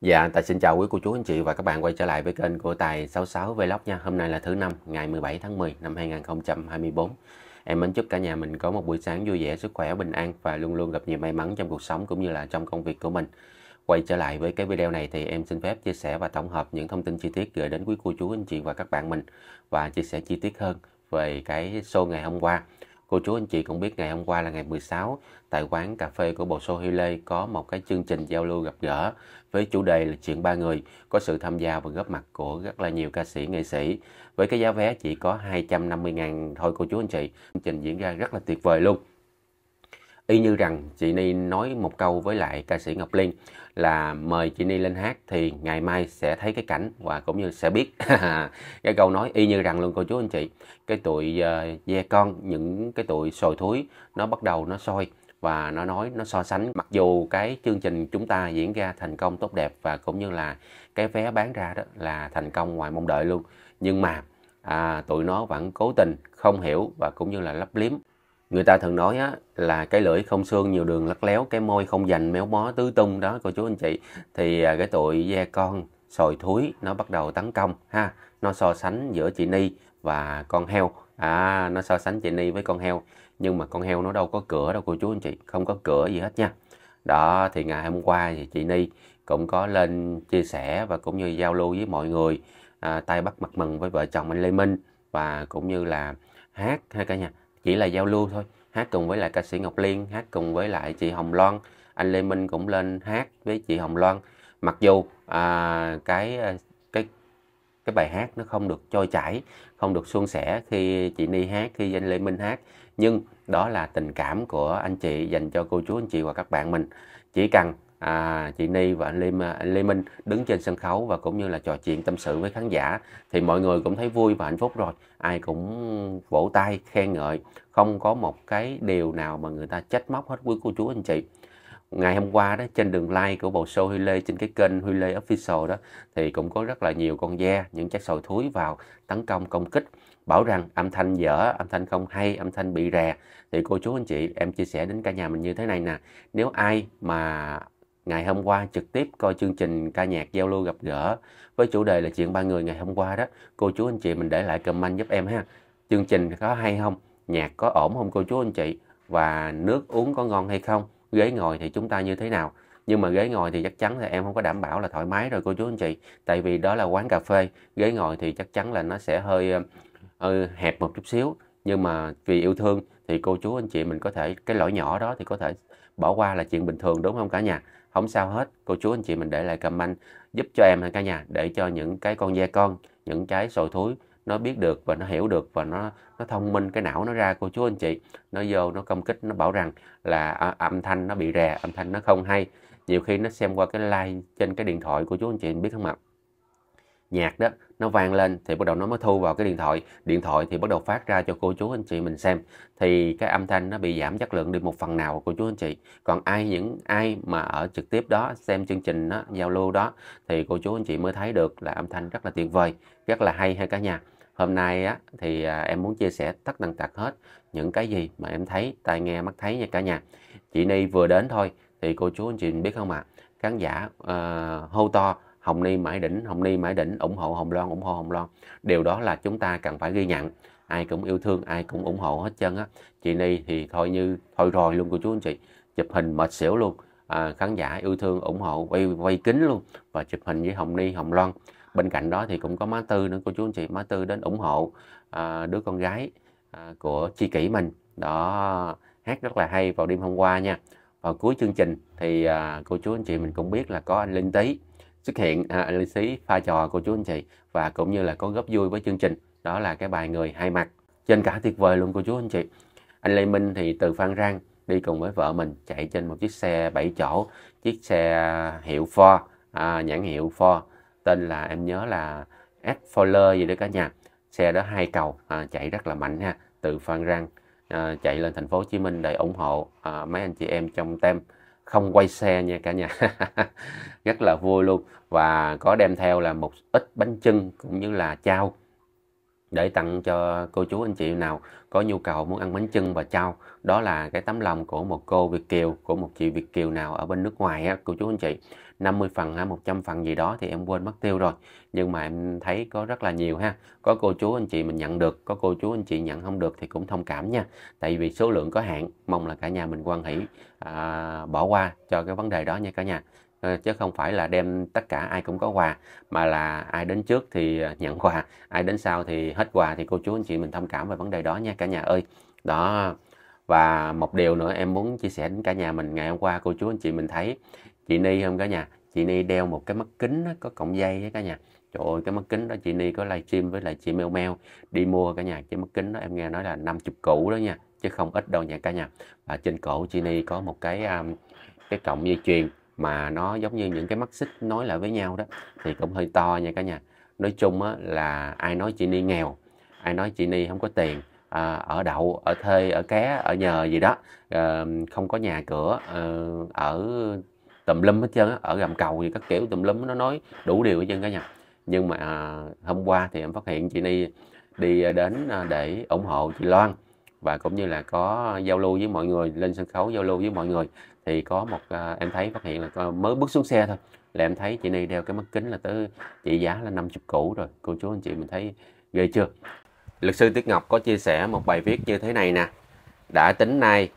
Dạ, Tài xin chào quý cô chú anh chị và các bạn quay trở lại với kênh của Tài 66 Vlog nha. Hôm nay là thứ năm, ngày 17 tháng 10 năm 2024. Em mến chúc cả nhà mình có một buổi sáng vui vẻ, sức khỏe, bình an và luôn luôn gặp nhiều may mắn trong cuộc sống cũng như là trong công việc của mình. Quay trở lại với cái video này thì em xin phép chia sẻ và tổng hợp những thông tin chi tiết gửi đến quý cô chú anh chị và các bạn mình và chia sẻ chi tiết hơn về cái show ngày hôm qua Cô chú anh chị cũng biết ngày hôm qua là ngày 16, tại quán cà phê của Bồ Sô Hy Lê có một cái chương trình giao lưu gặp gỡ với chủ đề là chuyện ba người, có sự tham gia và góp mặt của rất là nhiều ca sĩ, nghệ sĩ. Với cái giá vé chỉ có 250.000 thôi cô chú anh chị, chương trình diễn ra rất là tuyệt vời luôn y như rằng chị Ni nói một câu với lại ca sĩ Ngọc Liên là mời chị Ni lên hát thì ngày mai sẽ thấy cái cảnh và cũng như sẽ biết cái câu nói y như rằng luôn cô chú anh chị cái tuổi uh, ờ, ve con những cái tuổi sồi thúi nó bắt đầu nó soi và nó nói nó so sánh mặc dù cái chương trình chúng ta diễn ra thành công tốt đẹp và cũng như là cái vé bán ra đó là thành công ngoài mong đợi luôn nhưng mà à, tụi nó vẫn cố tình không hiểu và cũng như là lấp liếm người ta thường nói á, là cái lưỡi không xương nhiều đường lắc léo cái môi không dành méo mó tứ tung đó cô chú anh chị thì à, cái tội ve con sồi thúi nó bắt đầu tấn công ha nó so sánh giữa chị ni và con heo à nó so sánh chị ni với con heo nhưng mà con heo nó đâu có cửa đâu cô chú anh chị không có cửa gì hết nha đó thì ngày hôm qua thì chị ni cũng có lên chia sẻ và cũng như giao lưu với mọi người à, tay bắt mặt mừng với vợ chồng anh lê minh và cũng như là hát hai cả nhà chỉ là giao lưu thôi hát cùng với lại ca sĩ Ngọc Liên hát cùng với lại chị Hồng Loan anh Lê Minh cũng lên hát với chị Hồng Loan mặc dù à, cái à, cái cái bài hát nó không được trôi chảy không được suôn sẻ khi chị Ni hát khi anh Lê Minh hát nhưng đó là tình cảm của anh chị dành cho cô chú anh chị và các bạn mình chỉ cần à, chị Ni và anh Lê, anh Lê Minh đứng trên sân khấu và cũng như là trò chuyện tâm sự với khán giả thì mọi người cũng thấy vui và hạnh phúc rồi ai cũng vỗ tay khen ngợi không có một cái điều nào mà người ta trách móc hết quý cô chú anh chị ngày hôm qua đó trên đường like của bộ show Huy Lê trên cái kênh Huy Lê Official đó thì cũng có rất là nhiều con da những chất sồi thúi vào tấn công công kích bảo rằng âm thanh dở âm thanh không hay âm thanh bị rè thì cô chú anh chị em chia sẻ đến cả nhà mình như thế này nè nếu ai mà ngày hôm qua trực tiếp coi chương trình ca nhạc giao lưu gặp gỡ với chủ đề là chuyện ba người ngày hôm qua đó cô chú anh chị mình để lại comment giúp em ha chương trình có hay không nhạc có ổn không cô chú anh chị và nước uống có ngon hay không ghế ngồi thì chúng ta như thế nào nhưng mà ghế ngồi thì chắc chắn là em không có đảm bảo là thoải mái rồi cô chú anh chị tại vì đó là quán cà phê ghế ngồi thì chắc chắn là nó sẽ hơi ừ, hẹp một chút xíu nhưng mà vì yêu thương thì cô chú anh chị mình có thể cái lỗi nhỏ đó thì có thể bỏ qua là chuyện bình thường đúng không cả nhà không sao hết cô chú anh chị mình để lại comment giúp cho em hay cả nhà để cho những cái con ve con những cái sồi thúi nó biết được và nó hiểu được và nó nó thông minh cái não nó ra cô chú anh chị nó vô nó công kích nó bảo rằng là à, âm thanh nó bị rè âm thanh nó không hay nhiều khi nó xem qua cái like trên cái điện thoại của chú anh chị biết không ạ nhạc đó nó vang lên thì bắt đầu nó mới thu vào cái điện thoại điện thoại thì bắt đầu phát ra cho cô chú anh chị mình xem thì cái âm thanh nó bị giảm chất lượng đi một phần nào cô chú anh chị còn ai những ai mà ở trực tiếp đó xem chương trình đó, giao lưu đó thì cô chú anh chị mới thấy được là âm thanh rất là tuyệt vời rất là hay hay cả nhà hôm nay á, thì à, em muốn chia sẻ tất tần tật hết những cái gì mà em thấy tai nghe mắt thấy nha cả nhà chị ni vừa đến thôi thì cô chú anh chị biết không ạ à, khán giả uh, hô to Hồng Ni mãi đỉnh, Hồng Ni mãi đỉnh, ủng hộ Hồng Loan, ủng hộ Hồng Loan. Điều đó là chúng ta cần phải ghi nhận. Ai cũng yêu thương, ai cũng ủng hộ hết chân á. Chị Ni thì thôi như thôi rồi luôn cô chú anh chị. Chụp hình mệt xỉu luôn. À, khán giả yêu thương ủng hộ quay quay kính luôn và chụp hình với Hồng Ni, Hồng Loan. Bên cạnh đó thì cũng có má Tư nữa cô chú anh chị, má Tư đến ủng hộ à, đứa con gái à, của chi kỷ mình. Đó hát rất là hay vào đêm hôm qua nha. Vào cuối chương trình thì à, cô chú anh chị mình cũng biết là có anh Linh Tý xuất hiện à, anh sĩ pha trò của chú anh chị và cũng như là có góp vui với chương trình đó là cái bài người hai mặt trên cả tuyệt vời luôn cô chú anh chị anh lê minh thì từ phan rang đi cùng với vợ mình chạy trên một chiếc xe 7 chỗ chiếc xe hiệu Ford à, nhãn hiệu Ford tên là em nhớ là s 4 gì đấy cả nhà xe đó hai cầu à, chạy rất là mạnh ha từ Phan Rang à, chạy lên thành phố Hồ Chí Minh để ủng hộ à, mấy anh chị em trong tem không quay xe nha cả nhà rất là vui luôn và có đem theo là một ít bánh chưng cũng như là chao để tặng cho cô chú anh chị nào có nhu cầu muốn ăn bánh chưng và chao đó là cái tấm lòng của một cô Việt kiều của một chị Việt kiều nào ở bên nước ngoài á cô chú anh chị 50 phần hay 100 phần gì đó thì em quên mất tiêu rồi nhưng mà em thấy có rất là nhiều ha có cô chú anh chị mình nhận được có cô chú anh chị nhận không được thì cũng thông cảm nha tại vì số lượng có hạn mong là cả nhà mình quan hỷ à, bỏ qua cho cái vấn đề đó nha cả nhà ờ, chứ không phải là đem tất cả ai cũng có quà mà là ai đến trước thì à, nhận quà ai đến sau thì hết quà thì cô chú anh chị mình thông cảm về vấn đề đó nha cả nhà ơi đó và một điều nữa em muốn chia sẻ đến cả nhà mình ngày hôm qua cô chú anh chị mình thấy chị Ni không cả nhà chị Ni đeo một cái mắt kính đó, có cọng dây đó cả nhà trời ơi cái mắt kính đó chị Ni có livestream với lại chị Mèo Mèo đi mua cả nhà cái mắt kính đó em nghe nói là 50 củ đó nha chứ không ít đâu nha cả nhà và trên cổ Chini có một cái um, cái cọng dây chuyền mà nó giống như những cái mắt xích nối lại với nhau đó thì cũng hơi to nha cả nhà nói chung á, là ai nói chị ni nghèo ai nói chị ni không có tiền à, ở đậu ở thuê ở ké ở nhờ gì đó à, không có nhà cửa à, ở tùm lum hết trơn ở gầm cầu gì các kiểu tùm lum nó nói đủ điều hết trơn cả nhà nhưng mà à, hôm qua thì em phát hiện chị ni đi đến à, để ủng hộ chị Loan và cũng như là có giao lưu với mọi người lên sân khấu giao lưu với mọi người thì có một à, em thấy phát hiện là mới bước xuống xe thôi là em thấy chị này đeo cái mắt kính là tới trị giá là 50 cũ rồi cô chú anh chị mình thấy ghê chưa luật sư Tiết Ngọc có chia sẻ một bài viết như thế này nè đã tính nay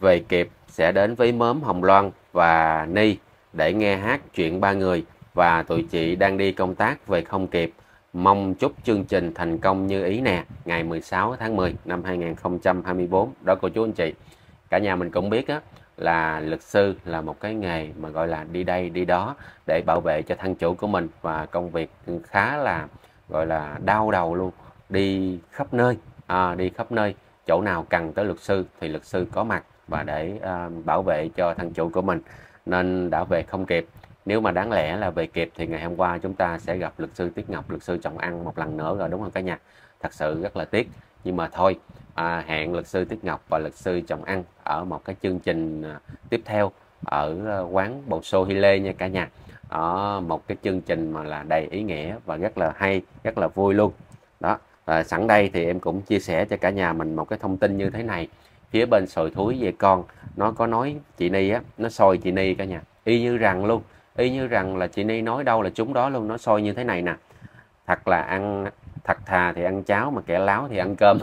về kịp sẽ đến với mớm Hồng Loan và Ni để nghe hát chuyện ba người và tụi chị đang đi công tác về không kịp Mong chúc chương trình thành công như ý nè, ngày 16 tháng 10 năm 2024. Đó cô chú anh chị, cả nhà mình cũng biết á, là luật sư là một cái nghề mà gọi là đi đây đi đó để bảo vệ cho thân chủ của mình và công việc khá là gọi là đau đầu luôn đi khắp nơi à, đi khắp nơi chỗ nào cần tới luật sư thì luật sư có mặt và để uh, bảo vệ cho thân chủ của mình nên đã về không kịp nếu mà đáng lẽ là về kịp thì ngày hôm qua chúng ta sẽ gặp luật sư Tiết Ngọc luật sư Trọng Ăn một lần nữa rồi đúng không cả nhà thật sự rất là tiếc nhưng mà thôi à, hẹn luật sư Tiết Ngọc và luật sư Trọng Ăn ở một cái chương trình à, tiếp theo ở à, quán Bầu Sô Hi Lê nha cả nhà ở một cái chương trình mà là đầy ý nghĩa và rất là hay rất là vui luôn đó và sẵn đây thì em cũng chia sẻ cho cả nhà mình một cái thông tin như thế này phía bên sồi thúi về con nó có nói chị Ni á nó sôi chị Ni cả nhà y như rằng luôn y như rằng là chị ni nói đâu là chúng đó luôn nó soi như thế này nè thật là ăn thật thà thì ăn cháo mà kẻ láo thì ăn cơm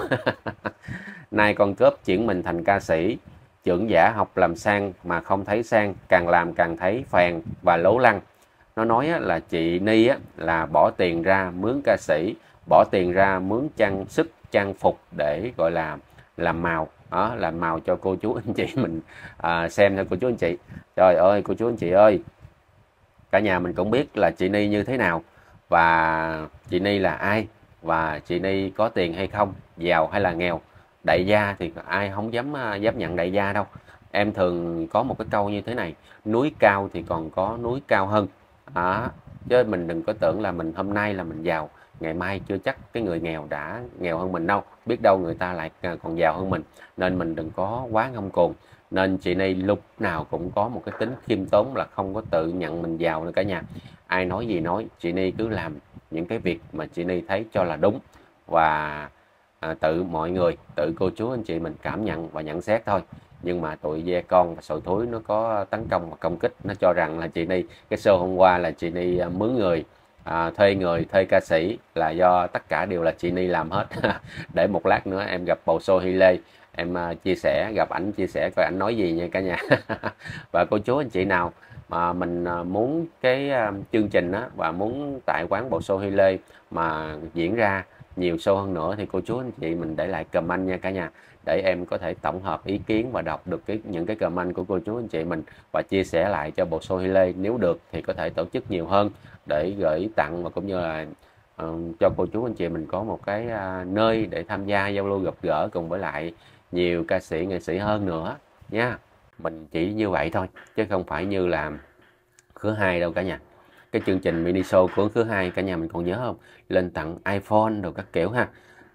nay con cướp chuyển mình thành ca sĩ trưởng giả học làm sang mà không thấy sang càng làm càng thấy phèn và lố lăng nó nói là chị ni là bỏ tiền ra mướn ca sĩ bỏ tiền ra mướn trang sức trang phục để gọi là làm màu đó làm màu cho cô chú anh chị mình à, xem cho cô chú anh chị trời ơi cô chú anh chị ơi cả nhà mình cũng biết là chị Ni như thế nào và chị Ni là ai và chị Ni có tiền hay không giàu hay là nghèo đại gia thì ai không dám à, dám nhận đại gia đâu em thường có một cái câu như thế này núi cao thì còn có núi cao hơn à, chứ mình đừng có tưởng là mình hôm nay là mình giàu ngày mai chưa chắc cái người nghèo đã nghèo hơn mình đâu biết đâu người ta lại à, còn giàu hơn mình nên mình đừng có quá ngông cuồng nên chị Ni lúc nào cũng có một cái tính khiêm tốn là không có tự nhận mình giàu nữa cả nhà ai nói gì nói chị Ni cứ làm những cái việc mà chị Ni thấy cho là đúng và à, tự mọi người tự cô chú anh chị mình cảm nhận và nhận xét thôi nhưng mà tụi ve con và sồi thối nó có tấn công và công kích nó cho rằng là chị Ni cái show hôm qua là chị Ni à, mướn người à, thuê người thuê ca sĩ là do tất cả đều là chị Ni làm hết để một lát nữa em gặp bầu show Hi Lê em à, chia sẻ gặp ảnh chia sẻ coi ảnh nói gì nha cả nhà và cô chú anh chị nào mà mình à, muốn cái à, chương trình đó và muốn tại quán bộ sô hy lê mà diễn ra nhiều show hơn nữa thì cô chú anh chị mình để lại comment nha cả nhà để em có thể tổng hợp ý kiến và đọc được cái những cái comment của cô chú anh chị mình và chia sẻ lại cho bộ sô hy lê nếu được thì có thể tổ chức nhiều hơn để gửi tặng và cũng như là ờ, cho cô chú anh chị mình có một cái nơi để tham gia giao lưu gặp gỡ cùng với lại nhiều ca sĩ nghệ sĩ hơn nữa nha mình chỉ như vậy thôi chứ không phải như là khứa hai đâu cả nhà cái chương trình mini show của khứa hai cả nhà mình còn nhớ không lên tặng iphone rồi các kiểu ha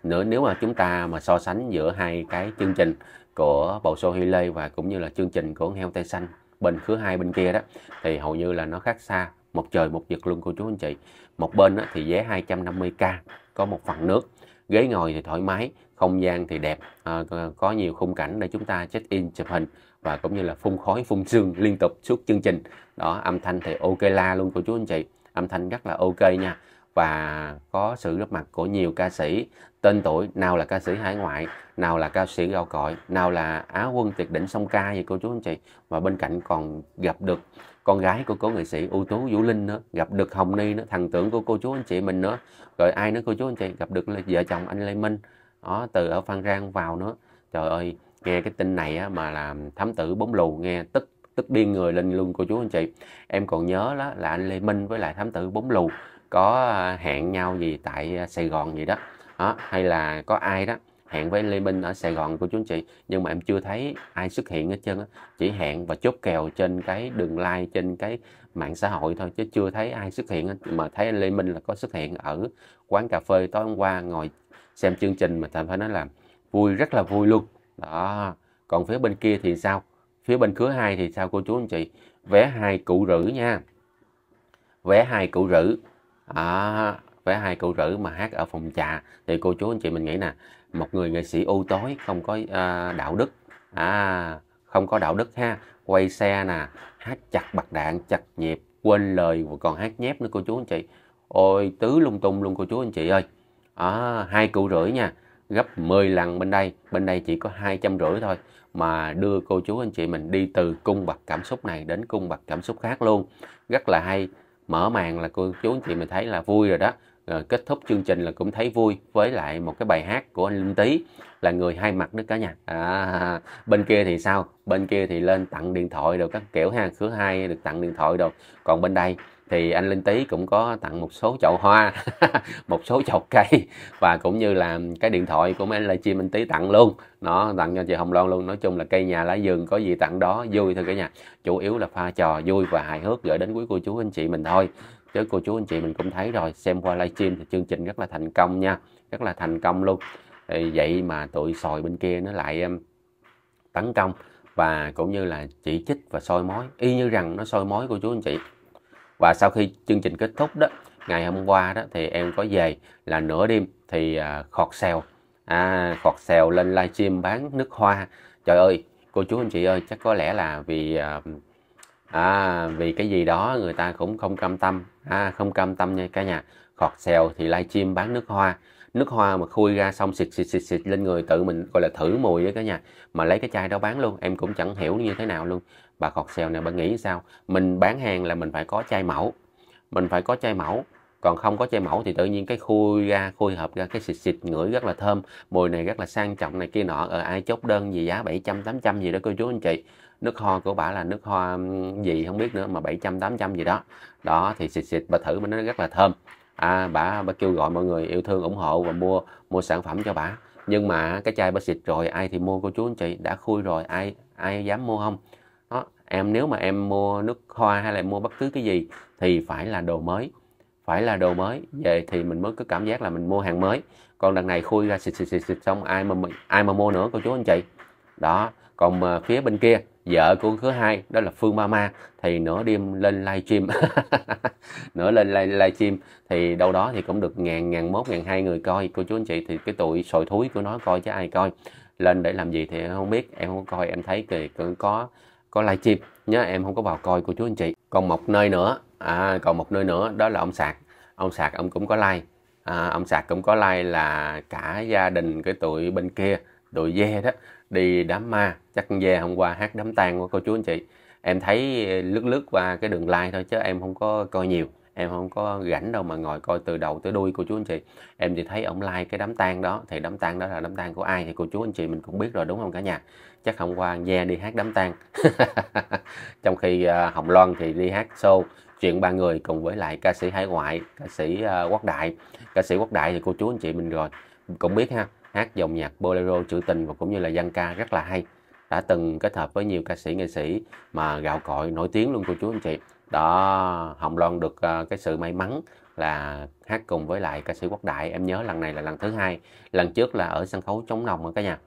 nữa nếu mà chúng ta mà so sánh giữa hai cái chương trình của bầu show Hy Lê và cũng như là chương trình của heo tay xanh bên khứa hai bên kia đó thì hầu như là nó khác xa một trời một vực luôn cô chú anh chị một bên thì vé 250k có một phần nước ghế ngồi thì thoải mái không gian thì đẹp ờ, ờ, có nhiều khung cảnh để chúng ta check in chụp hình và cũng như là phun khói phun sương liên tục suốt chương trình đó âm thanh thì ok la luôn cô chú anh chị âm thanh rất là ok nha và có sự góp mặt của nhiều ca sĩ tên tuổi nào là ca sĩ hải ngoại nào là ca sĩ gạo cội nào là á quân tuyệt đỉnh song ca gì cô chú anh chị và bên cạnh còn gặp được con gái của cố nghệ sĩ ưu tú vũ linh nữa gặp được hồng ni nữa thằng tưởng của cô chú anh chị mình nữa rồi ai nữa cô chú anh chị gặp được là vợ chồng anh lê minh đó từ ở phan rang vào nữa trời ơi nghe cái tin này á, mà là thám tử bốn lù nghe tức tức điên người lên luôn cô chú anh chị em còn nhớ đó là anh lê minh với lại thám tử bốn lù có à, hẹn nhau gì tại à, sài gòn gì đó, đó hay là có ai đó hẹn với Lê Minh ở Sài Gòn của chú anh chị nhưng mà em chưa thấy ai xuất hiện hết trơn á chỉ hẹn và chốt kèo trên cái đường like trên cái mạng xã hội thôi chứ chưa thấy ai xuất hiện hết. mà thấy Lê Minh là có xuất hiện ở quán cà phê tối hôm qua ngồi xem chương trình mà thầm phải nói là vui rất là vui luôn đó còn phía bên kia thì sao phía bên khứa hai thì sao cô chú anh chị vé hai cụ rử nha vé hai cụ rử à, vé hai cụ rử mà hát ở phòng trà thì cô chú anh chị mình nghĩ nè một người nghệ sĩ ưu tối không có à, đạo đức à không có đạo đức ha quay xe nè hát chặt bạc đạn chặt nhịp quên lời còn hát nhép nữa cô chú anh chị ôi tứ lung tung luôn cô chú anh chị ơi à, hai củ rưỡi nha gấp 10 lần bên đây bên đây chỉ có hai trăm rưỡi thôi mà đưa cô chú anh chị mình đi từ cung bậc cảm xúc này đến cung bậc cảm xúc khác luôn rất là hay mở màn là cô chú anh chị mình thấy là vui rồi đó rồi ờ, kết thúc chương trình là cũng thấy vui với lại một cái bài hát của anh Linh Tý là người hai mặt đó cả nhà à, bên kia thì sao bên kia thì lên tặng điện thoại rồi các kiểu ha khứa hai được tặng điện thoại rồi còn bên đây thì anh Linh Tý cũng có tặng một số chậu hoa một số chậu cây và cũng như là cái điện thoại của mấy anh live stream anh Tý tặng luôn nó tặng cho chị Hồng Loan luôn nói chung là cây nhà lá vườn có gì tặng đó vui thôi cả nhà chủ yếu là pha trò vui và hài hước gửi đến quý cô chú anh chị mình thôi chứ cô chú anh chị mình cũng thấy rồi xem qua livestream thì chương trình rất là thành công nha rất là thành công luôn thì vậy mà tụi sòi bên kia nó lại um, tấn công và cũng như là chỉ trích và soi mói y như rằng nó soi mói cô chú anh chị và sau khi chương trình kết thúc đó ngày hôm qua đó thì em có về là nửa đêm thì à, khọt xèo à, khọt xèo lên livestream bán nước hoa trời ơi cô chú anh chị ơi chắc có lẽ là vì à, à, vì cái gì đó người ta cũng không cam tâm à, không cam tâm nha cả nhà khọt xèo thì livestream bán nước hoa nước hoa mà khui ra xong xịt xịt xịt xịt lên người tự mình gọi là thử mùi với cả nhà mà lấy cái chai đó bán luôn em cũng chẳng hiểu như thế nào luôn bà khọt xèo này bà nghĩ sao mình bán hàng là mình phải có chai mẫu mình phải có chai mẫu còn không có chai mẫu thì tự nhiên cái khui ra khui hợp ra cái xịt xịt ngửi rất là thơm mùi này rất là sang trọng này kia nọ ở ờ, ai chốt đơn gì giá 700 800 gì đó cô chú anh chị nước hoa của bà là nước hoa gì không biết nữa mà 700 800 gì đó đó thì xịt xịt bà thử mà nó rất là thơm à, bà bà kêu gọi mọi người yêu thương ủng hộ và mua mua sản phẩm cho bà nhưng mà cái chai bà xịt rồi ai thì mua cô chú anh chị đã khui rồi ai ai dám mua không đó em nếu mà em mua nước hoa hay là mua bất cứ cái gì thì phải là đồ mới phải là đồ mới về thì mình mới có cảm giác là mình mua hàng mới còn đằng này khui ra xịt xịt xịt, xịt xong ai mà ai mà mua nữa cô chú anh chị đó còn mà ờ, phía bên kia vợ của thứ hai đó là phương mama thì nửa đêm lên livestream nửa lên livestream thì đâu đó thì cũng được ngàn ngàn mốt ngàn hai người coi cô chú anh chị thì cái tuổi sồi thúi của nó coi chứ ai coi lên để làm gì thì em không biết em không coi em thấy kỳ cũng có có livestream nhớ em không có vào coi cô chú anh chị còn một nơi nữa à, còn một nơi nữa đó là ông sạc ông sạc ông cũng có like à, ông sạc cũng có like là cả gia đình cái tụi bên kia tụi dê đó đi đám ma chắc về hôm qua hát đám tang của cô chú anh chị em thấy ờ, lướt lướt qua cái đường like thôi chứ em không có coi nhiều em không có rảnh đâu mà ngồi coi từ đầu tới đuôi cô chú anh chị em thì thấy ông like cái đám tang đó thì đám tang đó là đám tang của ai thì cô chú anh chị mình cũng biết rồi đúng không cả nhà chắc hôm qua ve đi hát đám tang trong khi ờ, hồng loan thì đi hát show chuyện ba người cùng với lại ca sĩ hải ngoại ca sĩ ờ, quốc đại ca sĩ quốc đại thì cô chú anh chị mình rồi cũng biết ha hát dòng nhạc bolero trữ tình và cũng như là dân ca rất là hay đã từng kết hợp với nhiều ca sĩ nghệ sĩ mà gạo cội nổi tiếng luôn cô chú anh chị đó hồng loan được ờ, cái sự may mắn là hát cùng với lại ca sĩ quốc đại em nhớ lần này là lần thứ hai lần trước là ở sân khấu chống đồng ở cả nhà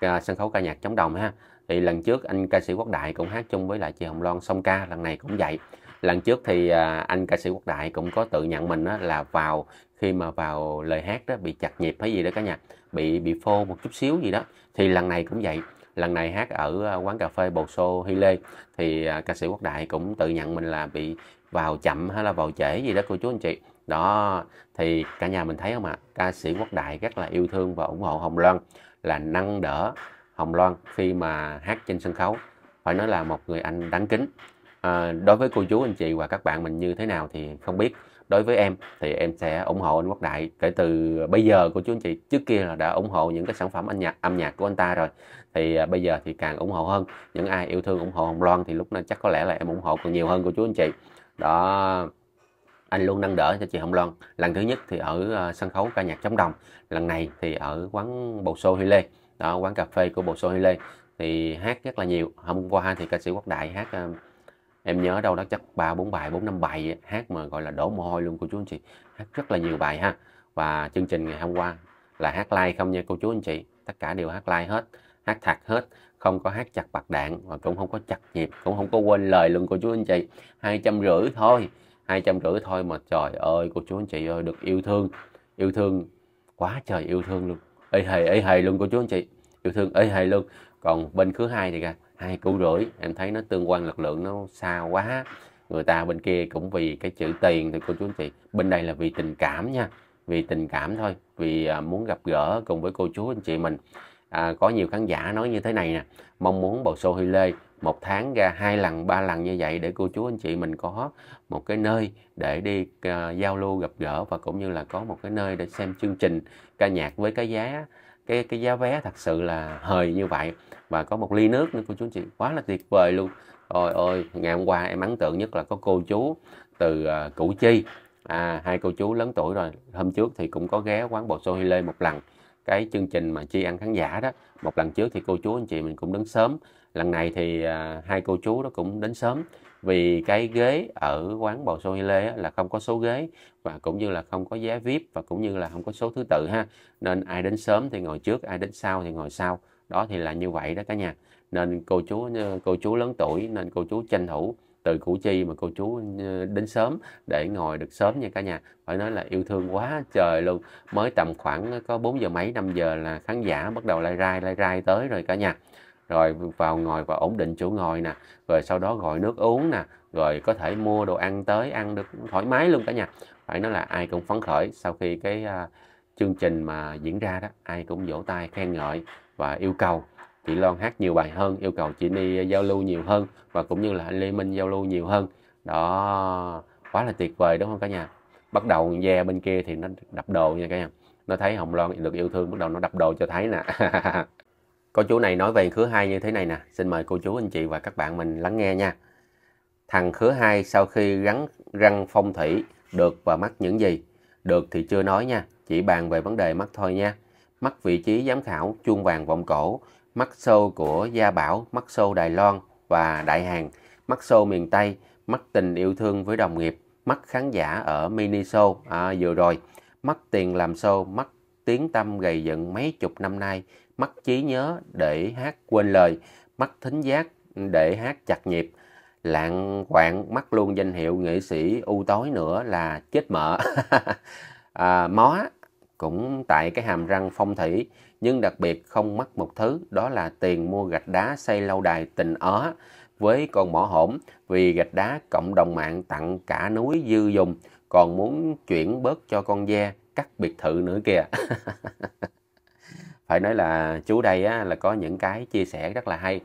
ờ, sân khấu ca nhạc chống đồng ha thì lần trước anh ca sĩ quốc đại cũng hát chung với lại chị hồng loan song ca lần này cũng vậy lần trước thì ờ, anh ca sĩ quốc đại cũng có tự nhận mình đó là vào khi mà vào lời hát đó bị chặt nhịp hay gì đó cả nhà bị bị phô một chút xíu gì đó thì lần này cũng vậy lần này hát ở à, quán cà phê bồ xô hy lê thì à, ca sĩ quốc đại cũng tự nhận mình là bị vào chậm hay là vào trễ gì đó cô chú anh chị đó thì cả nhà mình thấy không ạ à? ca sĩ quốc đại rất là yêu thương và ủng hộ hồng loan là nâng đỡ hồng loan khi mà hát trên sân khấu phải nói là một người anh đáng kính à, đối với cô chú anh chị và các bạn mình như thế nào thì không biết đối với em thì em sẽ ủng hộ anh Quốc Đại kể từ bây giờ của chú anh chị trước kia là đã ủng hộ những cái sản phẩm anh nhạc âm nhạc của anh ta rồi thì à, bây giờ thì càng ủng hộ hơn những ai yêu thương ủng hộ Hồng Loan thì lúc này chắc có lẽ là em ủng hộ còn nhiều hơn của chú anh chị đó anh luôn nâng đỡ cho chị Hồng Loan lần thứ nhất thì ở à, sân khấu ca nhạc chống đồng lần này thì ở quán Bầu Xô Huy Lê đó quán cà phê của Bầu Xô Huy Lê thì hát rất là nhiều hôm qua thì ca sĩ Quốc Đại hát à, em nhớ đâu đó chắc ba bốn bài bốn năm bài hát mà gọi là đổ mồ hôi luôn cô chú anh chị hát rất là nhiều bài ha và chương trình ngày hôm qua là hát live không nha cô chú anh chị tất cả đều hát live hết hát thật hết không có hát chặt bạc đạn và cũng không có chặt nhịp cũng không có quên lời luôn cô chú anh chị hai trăm rưỡi thôi hai trăm rưỡi thôi mà trời ơi cô chú anh chị ơi được yêu thương yêu thương quá trời yêu thương luôn ê hề ê hề luôn cô chú anh chị yêu thương ê hề luôn còn bên thứ hai thì kìa hai củ rưỡi em thấy nó tương quan lực lượng nó xa quá người ta bên kia cũng vì cái chữ tiền thì cô chú anh chị bên đây là vì tình cảm nha vì tình cảm thôi vì à, muốn gặp gỡ cùng với cô chú anh chị mình à, có nhiều khán giả nói như thế này nè mong muốn bầu sô huy lê một tháng ra hai lần ba lần như vậy để cô chú anh chị mình có một cái nơi để đi uh, giao lưu gặp gỡ và cũng như là có một cái nơi để xem chương trình ca nhạc với cái giá cái cái giá vé thật sự là hời như vậy và có một ly nước nữa cô chú anh chị quá là tuyệt vời luôn ôi ôi ngày hôm qua em ấn tượng nhất là có cô chú từ uh, củ chi à, hai cô chú lớn tuổi rồi hôm trước thì cũng có ghé quán bò xô hi lê một lần cái chương trình mà chi ăn khán giả đó một lần trước thì cô chú anh chị mình cũng đến sớm lần này thì uh, hai cô chú đó cũng đến sớm vì cái ghế ở quán bò xôi lê là không có số ghế và cũng như là không có giá vip và cũng như là không có số thứ tự ha nên ai đến sớm thì ngồi trước ai đến sau thì ngồi sau đó thì là như vậy đó cả nhà nên cô chú ờ, cô chú lớn tuổi nên cô chú tranh thủ từ củ chi mà cô chú ờ, đến sớm để ngồi được sớm nha cả nhà phải nói là yêu thương quá trời luôn mới tầm khoảng có 4 giờ mấy 5 giờ là khán giả bắt đầu lai rai lai rai tới rồi cả nhà rồi vào ngồi và ổn định chỗ ngồi nè rồi sau đó gọi nước uống nè rồi có thể mua đồ ăn tới ăn được thoải mái luôn cả nhà phải nói là ai cũng phấn khởi sau khi cái uh, chương trình mà diễn ra đó ai cũng vỗ tay khen ngợi và yêu cầu chị Loan hát nhiều bài hơn yêu cầu chị đi giao lưu nhiều hơn và cũng như là anh Lê Minh giao lưu nhiều hơn đó quá là tuyệt vời đúng không cả nhà bắt đầu ve bên kia thì nó đập đồ nha cả nhà nó thấy hồng loan được yêu thương bắt đầu nó đập đồ cho thấy nè Cô chú này nói về khứa hai như thế này nè. Xin mời cô chú, anh chị và các bạn mình lắng nghe nha. Thằng khứa hai sau khi gắn răng phong thủy được và mắc những gì? Được thì chưa nói nha, chỉ bàn về vấn đề mắc thôi nha. Mắc vị trí giám khảo chuông vàng vọng cổ, mắc sâu của Gia Bảo, mắc sâu Đài Loan và Đại Hàn, mắc sâu miền Tây, mắc tình yêu thương với đồng nghiệp, mắc khán giả ở mini show à, vừa rồi, mắc tiền làm sâu mắc tiếng tâm gầy dựng mấy chục năm nay, mắt trí nhớ để hát quên lời, mắt thính giác để hát chặt nhịp, lạng quạng mắc luôn danh hiệu nghệ sĩ u tối nữa là chết mỡ. à, mó cũng tại cái hàm răng phong thủy, nhưng đặc biệt không mắc một thứ, đó là tiền mua gạch đá xây lâu đài tình ớ với con mỏ hổm vì gạch đá cộng đồng mạng tặng cả núi dư dùng còn muốn chuyển bớt cho con dê cắt biệt thự nữa kìa phải nói là chú đây á, là có những cái chia sẻ rất là hay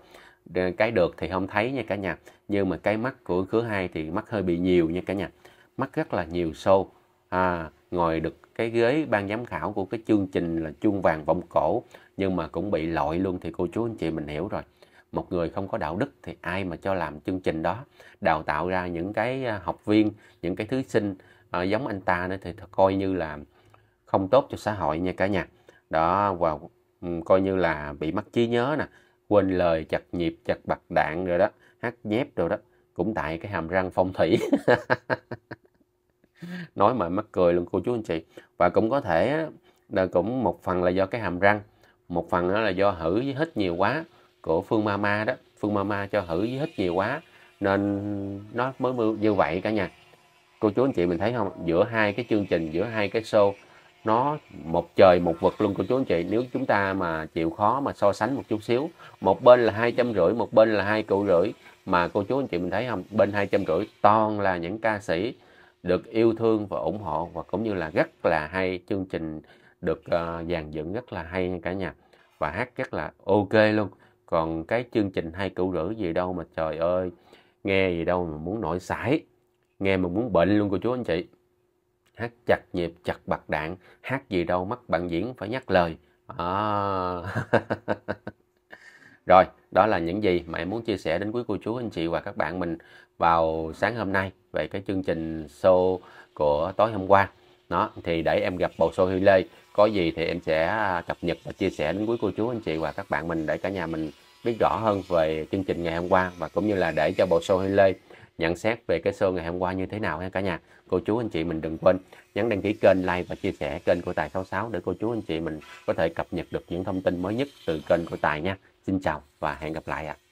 cái được thì không thấy nha cả nhà nhưng mà cái mắt của khứa hai thì mắt hơi bị nhiều nha cả nhà mắt rất là nhiều sâu à, ngồi được cái ghế ban giám khảo của cái chương trình là chuông vàng vọng cổ nhưng mà cũng bị lội luôn thì cô chú anh chị mình hiểu rồi một người không có đạo đức thì ai mà cho làm chương trình đó đào tạo ra những cái à, học viên những cái thứ sinh à, giống anh ta nữa thì coi như là không tốt cho xã hội nha cả nhà đó và Ừ, coi như là bị mất trí nhớ nè quên lời chặt nhịp chặt bạc đạn rồi đó hát nhép rồi đó cũng tại cái hàm răng phong thủy nói mà mắc cười luôn cô chú anh chị và cũng có thể là cũng một phần là do cái hàm răng một phần là do hử với hít nhiều quá của phương mama đó phương mama cho hử với hít nhiều quá nên nó mới như vậy cả nhà cô chú anh chị mình thấy không giữa hai cái chương trình giữa hai cái show nó một trời một vực luôn cô chú anh chị nếu chúng ta mà chịu khó mà so sánh một chút xíu một bên là hai trăm rưỡi một bên là hai cựu rưỡi mà cô chú anh chị mình thấy không bên hai trăm rưỡi toàn là những ca sĩ được yêu thương và ủng hộ và cũng như là rất là hay chương trình được uh, dựng rất là hay cả nhà và hát rất là ok luôn còn cái chương trình hai cựu rưỡi gì đâu mà trời ơi nghe gì đâu mà muốn nổi sải nghe mà muốn bệnh luôn cô chú anh chị hát chặt nhịp chặt bạc đạn hát gì đâu mắt bạn diễn phải nhắc lời à. rồi đó là những gì mà em muốn chia sẻ đến quý cô chú anh chị và các bạn mình vào sáng hôm nay về cái chương trình show của tối hôm qua đó thì để em gặp bầu show Huy Lê có gì thì em sẽ à, cập nhật và chia sẻ đến quý cô chú anh chị và các bạn mình để cả nhà mình biết rõ hơn về chương trình ngày hôm qua và cũng như là để cho bầu show Huy Lê nhận xét về cái show ngày hôm qua như thế nào ha cả nhà. Cô chú anh chị mình đừng quên nhấn đăng ký kênh, like và chia sẻ kênh của Tài 66 để cô chú anh chị mình có thể cập nhật được những thông tin mới nhất từ kênh của Tài nha. Xin chào và hẹn gặp lại ạ. À.